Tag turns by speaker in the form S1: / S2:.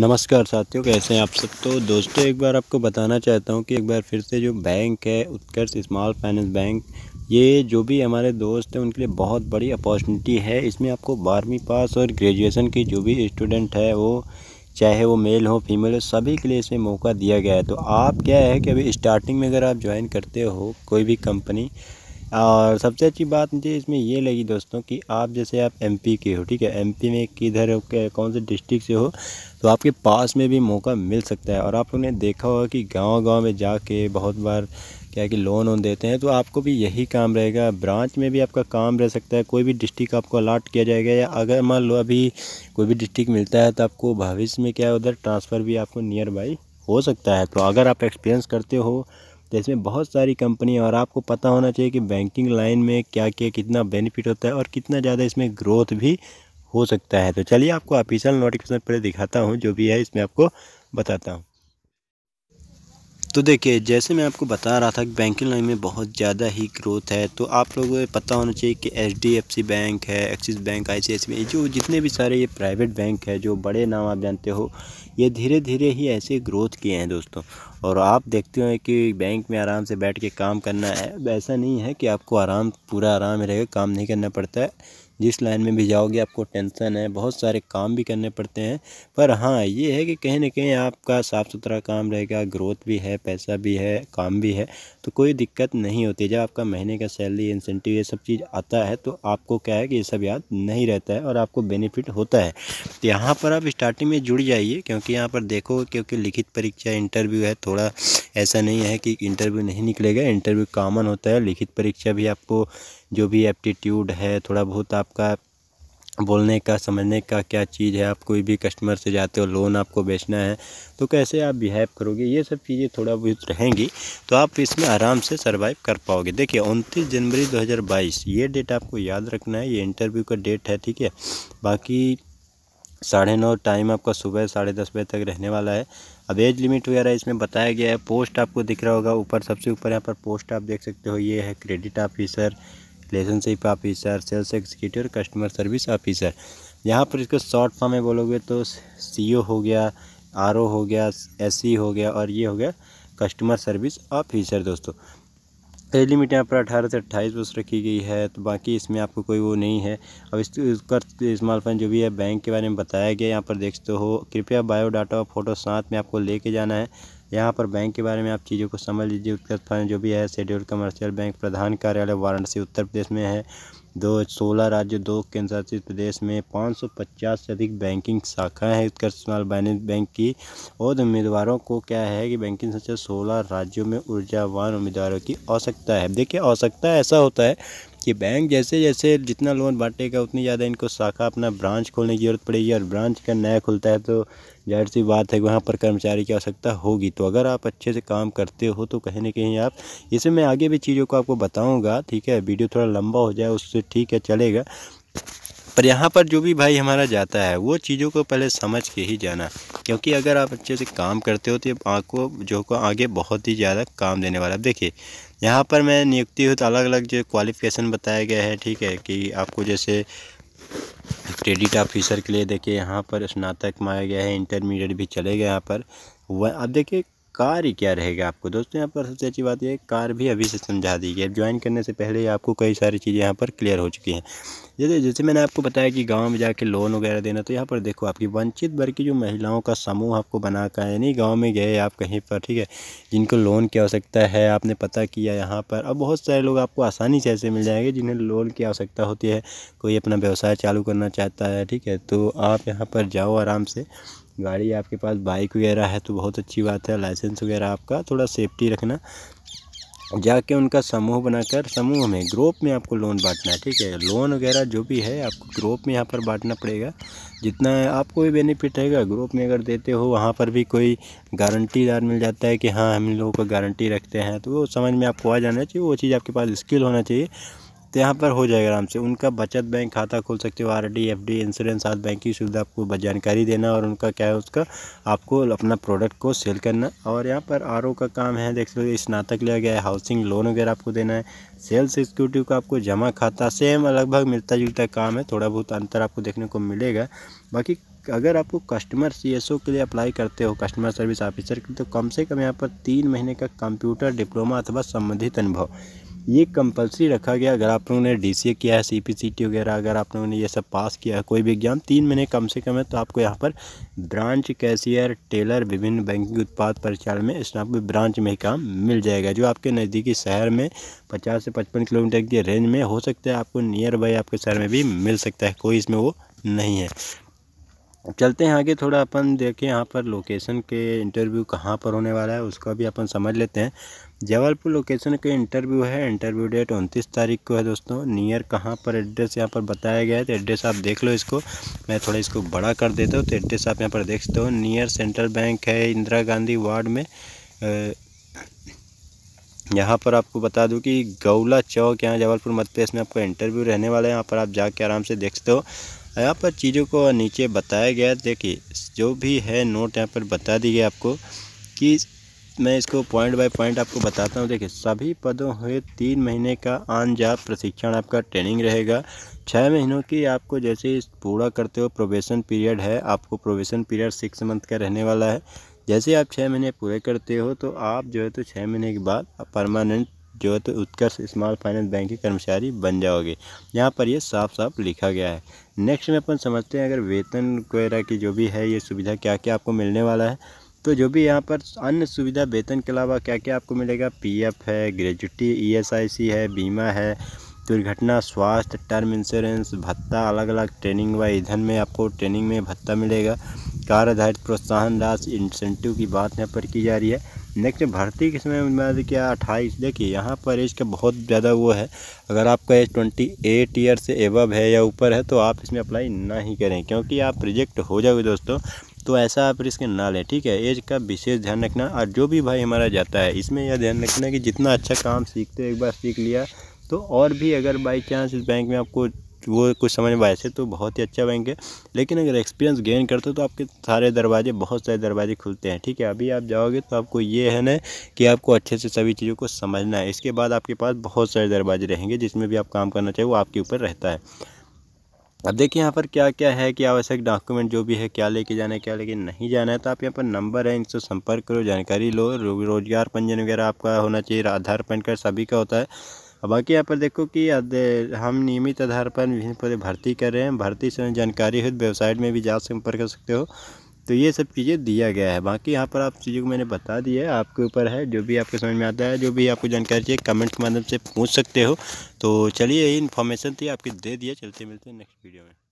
S1: नमस्कार साथियों कैसे हैं आप सब तो दोस्तों एक बार आपको बताना चाहता हूं कि एक बार फिर से जो बैंक है उत्कर्ष स्मॉल फाइनेंस बैंक ये जो भी हमारे दोस्त हैं उनके लिए बहुत बड़ी अपॉर्चुनिटी है इसमें आपको बारहवीं पास और ग्रेजुएशन की जो भी स्टूडेंट है वो चाहे वो मेल हो फीमेल हो सभी के लिए इसमें मौका दिया गया है तो आप क्या है कि अभी स्टार्टिंग में अगर आप ज्वाइन करते हो कोई भी कंपनी और सबसे अच्छी बात मुझे इसमें ये लगी दोस्तों कि आप जैसे आप एमपी के हो ठीक है एमपी में किधर कौन से डिस्ट्रिक्ट से हो तो आपके पास में भी मौका मिल सकता है और आपने देखा होगा कि गांव गांव में जाके बहुत बार क्या है कि लोन वोन देते हैं तो आपको भी यही काम रहेगा ब्रांच में भी आपका काम रह सकता है कोई भी डिस्ट्रिक्ट आपको अलाट किया जाएगा या अगर मान लो अभी कोई भी डिस्ट्रिक्ट मिलता है तो आपको भविष्य में क्या उधर ट्रांसफ़र भी आपको नियर बाई हो सकता है तो अगर आप एक्सपीरियंस करते हो तो इसमें बहुत सारी कंपनियाँ और आपको पता होना चाहिए कि बैंकिंग लाइन में क्या क्या कितना बेनिफिट होता है और कितना ज़्यादा इसमें ग्रोथ भी हो सकता है तो चलिए आपको ऑफिशियल नोटिफिकेशन पहले दिखाता हूँ जो भी है इसमें आपको बताता हूँ तो देखिए जैसे मैं आपको बता रहा था कि बैंकिंग लाइन में बहुत ज़्यादा ही ग्रोथ है तो आप लोगों को पता होना चाहिए कि H D F C bank है एक्सिस बैंक आई सी जो जितने भी सारे ये प्राइवेट बैंक है जो बड़े नाम आप जानते हो ये धीरे धीरे ही ऐसे ग्रोथ किए हैं दोस्तों और आप देखते हो कि बैंक में आराम से बैठ के काम करना है ऐसा नहीं है कि आपको आराम पूरा आराम रहेगा काम नहीं करना पड़ता है जिस लाइन में भी जाओगे आपको टेंशन है बहुत सारे काम भी करने पड़ते हैं पर हाँ ये है कि कहीं ना कहीं आपका साफ़ सुथरा काम रहेगा ग्रोथ भी है पैसा भी है काम भी है तो कोई दिक्कत नहीं होती जब आपका महीने का सैलरी इंसेंटिव ये सब चीज़ आता है तो आपको क्या है कि ये सब याद नहीं रहता है और आपको बेनिफिट होता है तो यहाँ पर आप स्टार्टिंग में जुड़ जाइए क्योंकि यहाँ पर देखो क्योंकि लिखित परीक्षा इंटरव्यू है थोड़ा ऐसा नहीं है कि इंटरव्यू नहीं निकलेगा इंटरव्यू कॉमन होता है लिखित परीक्षा भी आपको जो भी एप्टीट्यूड है थोड़ा बहुत आपका बोलने का समझने का क्या चीज़ है आप कोई भी कस्टमर से जाते हो लोन आपको बेचना है तो कैसे आप बिहेव करोगे ये सब चीज़ें थोड़ा बहुत रहेंगी तो आप इसमें आराम से सर्वाइव कर पाओगे देखिए उनतीस जनवरी 2022 ये डेट आपको याद रखना है ये इंटरव्यू का डेट है ठीक है बाकी साढ़े नौ टाइम आपका सुबह साढ़े दस बजे तक रहने वाला है अब एज लिमिट वगैरह इसमें बताया गया है पोस्ट आपको दिख रहा होगा ऊपर सबसे ऊपर यहाँ पर पोस्ट आप देख सकते हो ये है credit officer relationship officer sales executive और कस्टमर सर्विस ऑफिसर यहाँ पर इसको शॉर्ट फॉर्म में बोलोगे तो सी e हो गया आर हो गया एस e हो गया और ये हो गया कस्टमर सर्विस ऑफिसर दोस्तों पहली मीट यहाँ पर अठारह से अट्ठाईस वर्ष रखी गई है तो बाकी इसमें आपको कोई वो नहीं है अब इस इसका स्मार्ट फ़ोन जो भी है बैंक के बारे में बताया गया यहाँ पर देखते हो कृपया बायोडाटा और फोटो साथ में आपको लेके जाना है यहाँ पर बैंक के बारे में आप चीज़ों को समझ लीजिए उत्कर्ष फंड जो भी है शेड्यूल कमर्शियल बैंक प्रधान कार्यालय वाराणसी उत्तर प्रदेश में है दो सोलह राज्य दो केंद्र शासित प्रदेश में पाँच सौ पचास से अधिक बैंकिंग शाखाएं हैं उत्कर्ष स्मॉल फाइनेंस बैंक की और उम्मीदवारों को क्या है कि बैंकिंग संचालित सोलह राज्यों में ऊर्जावान उम्मीदवारों की आवश्यकता है देखिए आवश्यकता ऐसा होता है कि बैंक जैसे जैसे जितना लोन बांटेगा उतनी ज़्यादा इनको शाखा अपना ब्रांच खोलने की ज़रूरत पड़ेगी और ब्रांच का नया खुलता है तो जाहिर सी बात है वहाँ पर कर्मचारी की आवश्यकता होगी तो अगर आप अच्छे से काम करते हो तो कहीं ना कहीं आप इसे मैं आगे भी चीज़ों को आपको बताऊँगा ठीक है वीडियो थोड़ा लंबा हो जाए उससे ठीक है चलेगा पर यहाँ पर जो भी भाई हमारा जाता है वो चीज़ों को पहले समझ के ही जाना क्योंकि अगर आप अच्छे से काम करते हो तो आपको जो को आगे बहुत ही ज़्यादा काम देने वाला है देखिए यहाँ पर मैं नियुक्ति हूँ तो अलग अलग जो क्वालिफ़िकेशन बताया गया है ठीक है कि आपको जैसे क्रेडिट ऑफिसर के लिए देखिए यहाँ पर स्नातक माया गया है इंटरमीडिएट भी चलेगा यहाँ पर वह अब देखिए कार्य क्या रहेगा आपको दोस्तों यहाँ पर सबसे अच्छी बात यह कार भी अभी से समझा दी गई ज्वाइन करने से पहले आपको कई सारी चीज़ें यहाँ पर क्लियर हो चुकी हैं जैसे जैसे मैंने आपको बताया कि गांव में जाके लोन वगैरह देना तो यहाँ पर देखो आपकी वंचित वर्ग की जो महिलाओं का समूह आपको बना का है यानी गांव में गए आप कहीं पर ठीक है जिनको लोन की आवश्यकता है आपने पता किया यहाँ पर अब बहुत सारे लोग आपको आसानी से ऐसे मिल जाएंगे जिन्हें लोन की आवश्यकता होती है कोई अपना व्यवसाय चालू करना चाहता है ठीक है तो आप यहाँ पर जाओ आराम से गाड़ी आपके पास बाइक वगैरह है तो बहुत अच्छी बात है लाइसेंस वगैरह आपका थोड़ा सेफ्टी रखना जाके उनका समूह बनाकर समूह में ग्रुप में आपको लोन बांटना है ठीक है लोन वगैरह जो भी है आपको ग्रुप में यहाँ पर बांटना पड़ेगा जितना आपको भी बेनिफिट रहेगा ग्रुप में अगर देते हो वहाँ पर भी कोई गारंटीदार मिल जाता है कि हाँ हम लोगों को गारंटी रखते हैं तो वो समझ में आपको आ जाना चाहिए वो चीज़ आपके पास स्किल होना चाहिए तो यहाँ पर हो जाएगा आराम से उनका बचत बैंक खाता खोल सकते हो R D F D insurance आदि बैंक की सुविधा आपको जानकारी देना और उनका क्या है उसका आपको अपना प्रोडक्ट को सेल करना और यहाँ पर आर का काम है देख सकते स्नातक लिया गया है हाउसिंग लोन वगैरह आपको देना है सेल्स एक्सिक्यूटिव का आपको जमा खाता सेम लगभग मिलता जुलता काम है थोड़ा बहुत अंतर आपको देखने को मिलेगा बाकी अगर आपको कस्टमर सीएसओ के लिए अप्लाई करते हो कस्टमर सर्विस ऑफिसर के लिए तो कम से कम यहाँ पर तीन महीने का कंप्यूटर डिप्लोमा अथवा संबंधित अनुभव ये कंपलसरी रखा गया अगर आप लोगों ने डी किया है सी पी वगैरह अगर आप लोगों ने ये सब पास किया है कोई भी एग्ज़ाम तीन महीने कम से कम है तो आपको यहाँ पर ब्रांच कैशियर टेलर विभिन्न बैंकिंग उत्पाद परिचालन में इस नाम ब्रांच में काम मिल जाएगा जो आपके नज़दीकी शहर में पचास से पचपन किलोमीटर की रेंज में हो सकता है आपको नियर बाई आपके शहर में भी मिल सकता है कोई इसमें वो नहीं है चलते हैं आगे थोड़ा अपन देखें यहाँ पर लोकेशन के इंटरव्यू कहाँ पर होने वाला है उसका भी अपन समझ लेते हैं जबलपुर लोकेशन के इंटरव्यू है इंटरव्यू डेट उनतीस तारीख को है दोस्तों नियर कहाँ पर एड्रेस यहाँ पर बताया गया है तो एड्रेस आप देख लो इसको मैं थोड़ा इसको बड़ा कर देता हूँ तो एड्रेस आप यहाँ पर देख सकते हो नियर सेंट्रल बैंक है इंदिरा गांधी वार्ड में यहाँ पर आपको बता दूँ कि गौला चौक यहाँ जबलपुर मध्य प्रदेश में आपका इंटरव्यू रहने वाला है यहाँ पर आप जाके आराम से देख सकते हो यहाँ पर चीज़ों को नीचे बताया गया देखिए जो भी है नोट यहाँ पर बता दी गई आपको कि मैं इसको पॉइंट बाय पॉइंट आपको बताता हूँ देखिए सभी पदों हुए तीन महीने का आन जाप प्रशिक्षण आपका ट्रेनिंग रहेगा छः महीनों की आपको जैसे पूरा करते हो प्रोबेशन पीरियड है आपको प्रोबेशन पीरियड सिक्स मंथ का रहने वाला है जैसे आप छः महीने पूरे करते हो तो आप जो है तो छः महीने के बाद परमानेंट जो है तो उत्कर्ष स्मॉल फाइनेंस बैंक के कर्मचारी बन जाओगे यहाँ पर ये साफ साफ लिखा गया है नेक्स्ट में अपन समझते हैं अगर वेतन वगैरह की जो भी है ये सुविधा क्या क्या आपको मिलने वाला है तो जो भी यहाँ पर अन्य सुविधा वेतन के अलावा क्या क्या आपको मिलेगा पीएफ है ग्रेजुटी ईएसआईसी e है बीमा है दुर्घटना स्वास्थ्य टर्म इंश्योरेंस भत्ता अलग अलग ट्रेनिंग व ईंधन में आपको ट्रेनिंग में भत्ता मिलेगा कार आधारित प्रोत्साहन राशि इंसेंटिव की बात यहाँ पर की जा रही है नेक्स्ट भर्ती समय मैं क्या अट्ठाईस देखिए यहाँ पर एज का बहुत ज़्यादा वो है अगर आपका एज ट्वेंटी एट ईयर से एवब है या ऊपर है तो आप इसमें अप्लाई ना ही करें क्योंकि आप रिजेक्ट हो जाओगे दोस्तों तो ऐसा आप रिस्क ना लें ठीक है एज का विशेष ध्यान रखना और जो भी भाई हमारा जाता है इसमें यह ध्यान रखना कि जितना अच्छा काम सीखते एक बार सीख लिया तो और भी अगर बाई चांस इस बैंक में आपको वो कुछ समझ में वैसे तो बहुत ही अच्छा बैंक है लेकिन अगर एक्सपीरियंस गेन करते हो तो आपके सारे दरवाजे बहुत सारे दरवाजे खुलते हैं ठीक है अभी आप जाओगे तो आपको ये है ना कि आपको अच्छे से सभी चीज़ों को समझना है इसके बाद आपके पास बहुत सारे दरवाजे रहेंगे जिसमें भी आप काम करना चाहिए वो आपके ऊपर रहता है अब देखिए यहाँ पर क्या क्या है कि आवश्यक डॉक्यूमेंट जो भी है क्या लेके जाना है क्या लेके नहीं जाना है तो आप यहाँ पर नंबर है इनसे संपर्क करो जानकारी लो रोजगार पंजीयन वगैरह आपका होना चाहिए आधार पैन कार्ड सभी का होता है और बाकी यहाँ पर देखो कि हम नियमित आधार पर विभिन्न पदे भर्ती कर रहे हैं भर्ती से जानकारी हो वेबसाइट में भी जा संपर्क कर सकते हो तो ये सब चीज़ें दिया गया है बाकी यहाँ पर आप चीज़ों को मैंने बता दिया है आपके ऊपर है जो भी आपको समझ में आता है जो भी आपको जानकारी चाहिए कमेंट के माध्यम से पूछ सकते हो तो चलिए यही इन्फॉर्मेशन थी आपकी दे दिया चलते मिलते हैं नेक्स्ट वीडियो में